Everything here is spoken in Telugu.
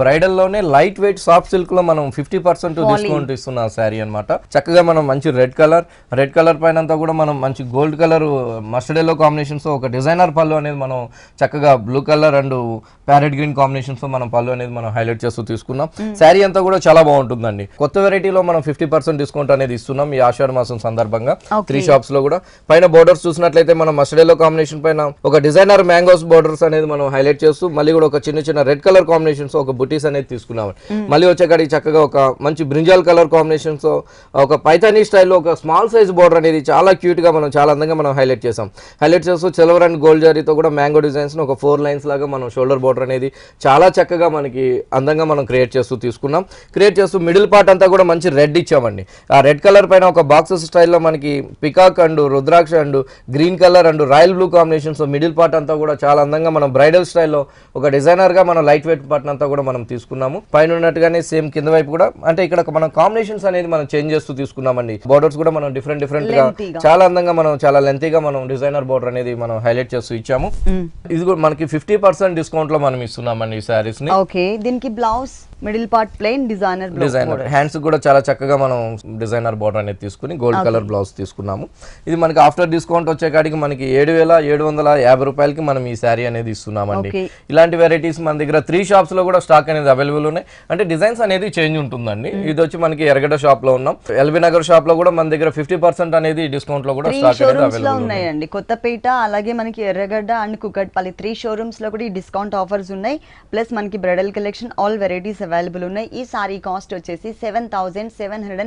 బ్రైడల్లోనే లైట్ వెయిట్ సాఫ్ట్ సిల్క్ లో మనం ఫిఫ్టీ పర్సెంట్ డిస్కౌంట్ ఇస్తున్నాం శారీ అనమాట చక్కగా మనం మంచి రెడ్ కలర్ రెడ్ కలర్ పైన కూడా మనం మంచి gold colour mustard yellow combinations ఒక డిజైనర్ పళ్ళు అనేది మనం చక్కగా blue colour and parrot green combinations తో మనం పళ్ళు అనేది మనం హైలైట్ చేస్తూ తీసుకున్నాం hmm. శారీ అంతా కూడా చాలా బాగుంటుందండి కొత్త వెరైటీలో మనం ఫిఫ్టీ పర్సెంట్ డిస్కౌంట్ అనేది ఇస్తున్నాం ఈ ఆషాఢ మాసం సందర్భంగా త్రీ షాప్స్ లో కూడా పైన బోర్డర్స్ చూసినట్లయితే మనం మస్టర్డ్ ఎల్లో కాంబినేషన్ పైన ఒక డిజైనర్ మ్యాంగోస్ బోర్డర్స్ అనేది మనం హైలైట్ చేస్తూ మళ్ళీ కూడా ఒక చిన్న చిన్న రెడ్ కలర్ కాంబినేషన్స్ ఒక బుటీస్ అనేది తీసుకున్నాం మళ్ళీ వచ్చేకాడికి చక్కగా ఒక మంచి బ్రింజాల్ కలర్ కాంబినేషన్స్తో ఒక పైథానీ స్టైల్లో ఒక స్మాల్ సైజ్ బోర్డర్ అనేది చాలా క్యూట్గా మనం చాలా అందంగా మనం హైలైట్ చేసాం హైలైట్ చేస్తూ సిల్వర్ అండ్ గోల్డ్ జారీతో కూడా మ్యాంగో డిజైన్స్ను ఒక ఫోర్ లైన్స్ లాగా మనం షోల్డర్ బోర్డర్ అనేది చాలా చక్కగా మనకి అందంగా మనం క్రియేట్ చేస్తూ తీసుకున్నాం క్రియేట్ చేస్తూ మిడిల్ పార్ట్ అంతా కూడా మంచి రెడ్ ఇచ్చామండి ఆ రెడ్ కలర్ పైన ఒక బాక్సెస్ స్టైల్లో మనకి peacock and rudraksha and green colour and royal blue combinations middle part అంతా కూడా చాలా అందంగా మనం బ్రైడల్ స్టైల్లో ఒక డిజైనర్గా మనం లైట్ వెయిట్ పార్ట్ అంతా కూడా మనం మనం తీసుకున్నాము పైన ఉన్నట్టుగానే సేమ్ కింద వైపు కూడా అంటే ఇక్కడ మనం కాంబినేషన్స్ అనేది మనం చేంజ్ చేస్తూ తీసుకున్నామండి బోర్డర్స్ కూడా మనం డిఫరెంట్ డిఫరెంట్ గా చాలా అందంగా మనం చాలా లెంతీగా మనం డిజైనర్ బోర్డర్ అనేది మనం హైలైట్ చేస్తూ ఇచ్చాము hmm. ఇది కూడా మనకి ఫిఫ్టీ పర్సెంట్ డిస్కౌంట్ లో మనం ఇస్తున్నామండి ఈ సారీస్ ని దీనికి blouse middle part plain designer designer hands కూడా చాలా చక్కగా మనం డిజైనర్ బోర్డర్ అనేది తీసుకుని గోల్డ్ కలర్ బ్లౌజ్ తీసుకున్నాము ఇది మనకి ఆఫ్టర్ డిస్కౌంట్ వచ్చే కాడికి మనకి ఏడు వేల ఏడు వందల యాభై రూపాయలకి మనం ఈ శారీ అనేది ఇస్తున్నామండి ఇలాంటి వెరైటీస్ మన దగ్గర త్రీ షాప్స్ లో కూడా స్టాక్ అనేది అవైలబుల్ ఉన్నాయి అంటే డిజైన్స్ అనేది చేంజ్ ఉంటుందండి hmm. ఇది వచ్చి మనకి ఎరగడ షాప్ లో ఉన్నాం ఎల్బీ నగర్ షాప్ లో కూడా మన దగ్గర ఫిఫ్టీ పర్సెంట్ అనేది డిస్కౌంట్ లో కూడా స్టాక్ అనేది అవైలబుల్ ఉన్నాయండి కొత్తపేట అలాగే మనకి ఎర్రగడ్డ అండ్ కుకట్పల్లి త్రీ షోరూమ్స్ లో కూడా ఈ డిస్కౌంట్ ఆఫర్స్ ఉన్నాయి ప్లస్ మనకి bridal collection all varieties available ఉన్నాయి ఈ సారీ కాస్ట్ వచ్చేసి సెవెన్ థౌసండ్ సెవెన్ హండ్రెడ్